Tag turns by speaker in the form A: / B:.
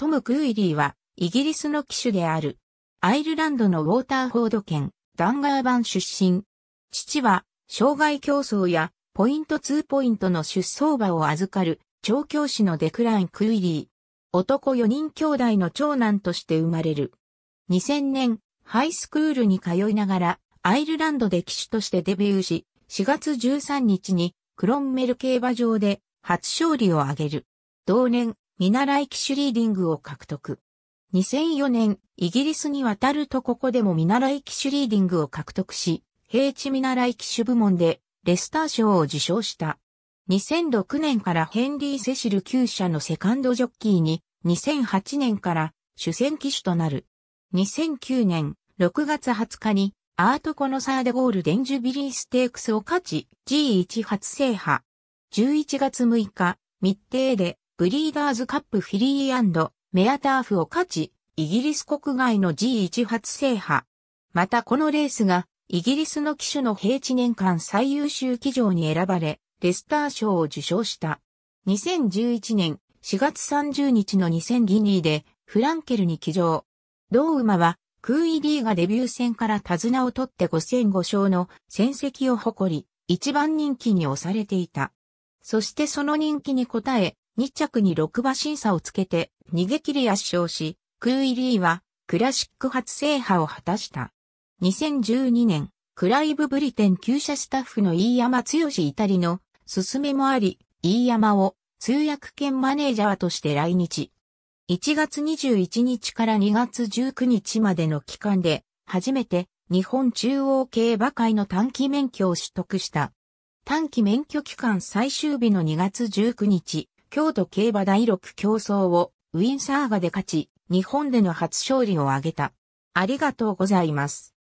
A: トム・クーイリーは、イギリスの騎手である。アイルランドのウォーターフォード県、ダンガーバン出身。父は、障害競争や、ポイント2ポイントの出走馬を預かる、調教師のデクライン・クイリー。男4人兄弟の長男として生まれる。2000年、ハイスクールに通いながら、アイルランドで騎手としてデビューし、4月13日に、クロンメル競馬場で、初勝利を挙げる。同年、見習い機種リーディングを獲得。2004年、イギリスに渡るとここでも見習い機種リーディングを獲得し、平地見習い機種部門でレスター賞を受賞した。2006年からヘンリー・セシル旧社のセカンドジョッキーに、2008年から主戦機種となる。2009年6月20日にアートコノサーデゴールデンジュビリーステークスを勝ち G1 初制覇。11月6日、密定でブリーダーズカップフィリーメアターフを勝ち、イギリス国外の G1 初制覇。またこのレースが、イギリスの騎手の平地年間最優秀騎乗に選ばれ、レスター賞を受賞した。2011年4月30日の2000ギニーで、フランケルに騎乗。同馬は、クーイリーがデビュー戦から手綱を取って5戦5勝の戦績を誇り、一番人気に押されていた。そしてその人気に応え、2着に6馬審査をつけて逃げ切り圧勝し、クーイリーはクラシック初制覇を果たした。2012年、クライブ・ブリテン旧社スタッフの飯山剛至りの勧めもあり、飯山を通訳兼マネージャーとして来日。1月21日から2月19日までの期間で、初めて日本中央競馬会の短期免許を取得した。短期免許期間最終日の2月19日、京都競馬第6競争をウィンサーガで勝ち、日本での初勝利を挙げた。ありがとうございます。